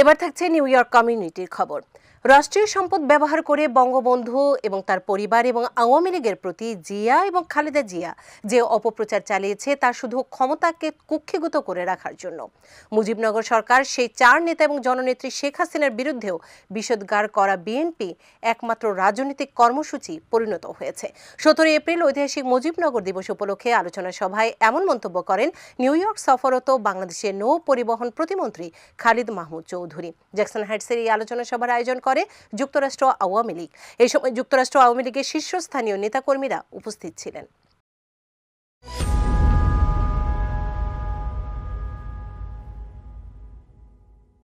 এবার থাকছে new York কমিউনিটির খবর রাষ্ট্রীয় সম্পদ ব্যবহার করে বঙ্গবন্ধু এবং তার পরিবার এবং আওয়ামী লীগের প্রতি জিয়া এবং খালেদা জিয়া যে অপপ্রচার চালিয়েছে তা শুধু ক্ষমতাকে কুক্ষিগত করে রাখার জন্য মুজিবনগর সরকার সেই চার নেতা এবং জননেত্রী শেখ হাসিনার বিরুদ্ধেও বিষদগার করা বিএনপি একমাত্র রাজনৈতিক কর্মসূচি পরিণত হয়েছে সতেরো এপ্রিল ঐতিহাসিক মুজিবনগর দিবস উপলক্ষে আলোচনা সভায় এমন মন্তব্য করেন নিউ ইয়র্ক সফরত বাংলাদেশের নৌ পরিবহন প্রতিমন্ত্রী খালিদ মাহমুদ চৌধুরী জ্যাকসন হাইটসের এই আলোচনা সভার আয়োজন করে করে যুক্তরাষ্ট্র আওয়ামী লীগ এই সময় যুক্তরাষ্ট্র আওয়ামী লীগের শীর্ষস্থানীয় নেতাকর্মীরা উপস্থিত ছিলেন